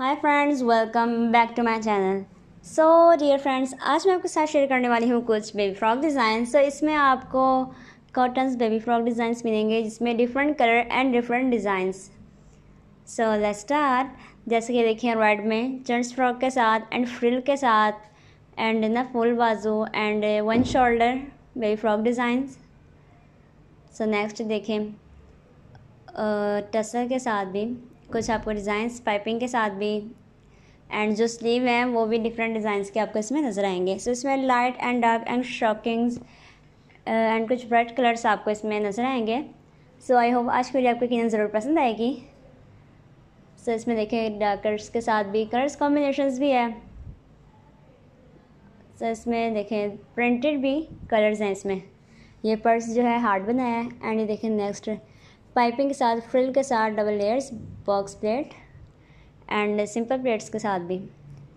hi friends welcome back to my channel so dear friends आज मैं आपके साथ शेयर करने वाली हूँ कुछ बेबी फ्रॉक डिज़ाइन सो इसमें आपको कॉटन्स बेबी फ्रॉक डिज़ाइंस मिलेंगे जिसमें different colour and different designs so let start जैसे कि देखिए रेड में जेंट्स फ्रॉक के साथ एंड फ्रिल के साथ एंड ना फुल बाजू and one shoulder baby frock designs so next देखें टसर के साथ भी कुछ आपको डिज़ाइंस पाइपिंग के साथ भी एंड जो स्लीव हैं वो भी डिफरेंट डिज़ाइंस के आपको इसमें नज़र आएंगे सो so, इसमें light and dark and shockings and कुछ ब्राइट कलर्स आपको इसमें नज़र आएंगे सो आई होप आज की वीडियो आपको किन ज़रूर पसंद आएगी सो so, इसमें देखें डार्कर्स के साथ भी कलर्स कॉम्बिनेशन भी है सो so, इसमें देखें प्रिंटेड भी कलर्स हैं इसमें ये पर्स जो है हार्ड बनाया है एंड ये देखें नेक्स्ट पाइपिंग के साथ फ्रिल के साथ double layers box pleat and simple pleats के साथ भी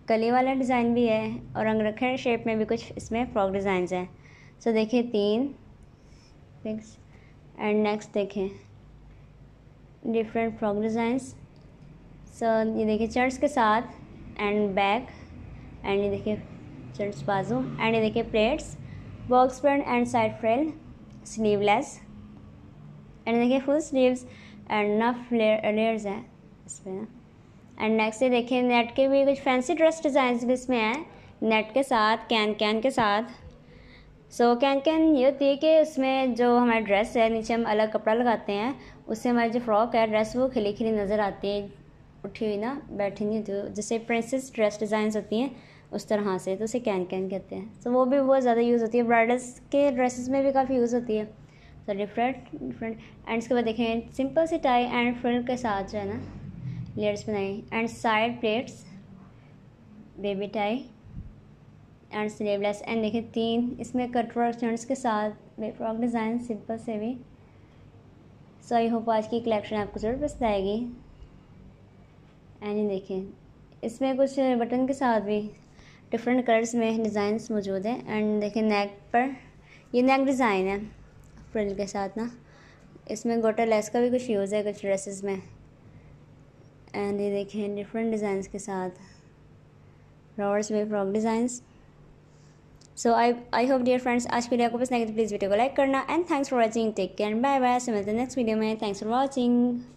कली वाला डिज़ाइन भी है और अंगरखे शेप में भी कुछ इसमें फ्रॉक डिज़ाइंस हैं सो so, देखिए तीन सिक्स एंड नेक्स्ट देखें डिफरेंट फ्रॉक डिज़ाइंस सो ये देखिए चर्च के साथ एंड बैक एंड ये देखिए चर्च बाजू एंड ये देखिए प्लेट्स बॉक्स पेंट and side frill sleeveless and देखिए फुल स्लीव्स एंड नफ लेयर्स हैं इसमें एंड नेक्स्ट ये देखिए नेट के भी कुछ फैंसी ड्रेस डिज़ाइंस भी इसमें हैं नेट के साथ कैन कैन के साथ सो so, कैन कैन ये होती है कि उसमें जो हमारा ड्रेस है नीचे हम अलग कपड़ा लगाते हैं उससे हमारी जो फ्रॉक है ड्रेस वो खिली खिली नज़र आती है उठी हुई ना बैठी नहीं होती जैसे प्रिंसेस ड्रेस डिज़ाइंस होती हैं उस तरह से तो उसे कैन कैन कहते हैं सो so, वो भी बहुत ज़्यादा यूज़ होती है ब्राइडल्स के ड्रेसेस में भी काफ़ी यूज़ होती है सो डिफरेंट डिफरेंट एंड इसके बाद देखें सिंपल सी टाई एंड फ्रिल के साथ जो है ना लेयर्स बनाई and side pleats baby tie and sleeveless and देखिए तीन इसमें कटवर्क स्टूडेंट्स के साथ फ्रॉक डिज़ाइन सिंपल से भी सो आई होप आज की कलेक्शन आपको ज़रूर पसंद आएगी एंड ये देखें इसमें कुछ बटन के साथ भी डिफरेंट कलर्स में डिज़ाइंस मौजूद हैं एंड देखें नेक पर ये नेक डिज़ाइन है फ्रिल के साथ ना इसमें गोटा लेस का भी कुछ यूज़ है कुछ ड्रेसेस में एंड ये देखें डिफरेंट डिज़ाइंस के साथ फ्लावर्स में frock designs so I I hope dear friends आज वीडियो को आपको पसंद आएगी तो प्लीज़ वीडियो को लाइक करना and thanks for watching take care bye bye मिलते हैं नेक्स्ट वीडियो में थैंक्स फॉर वॉचिंग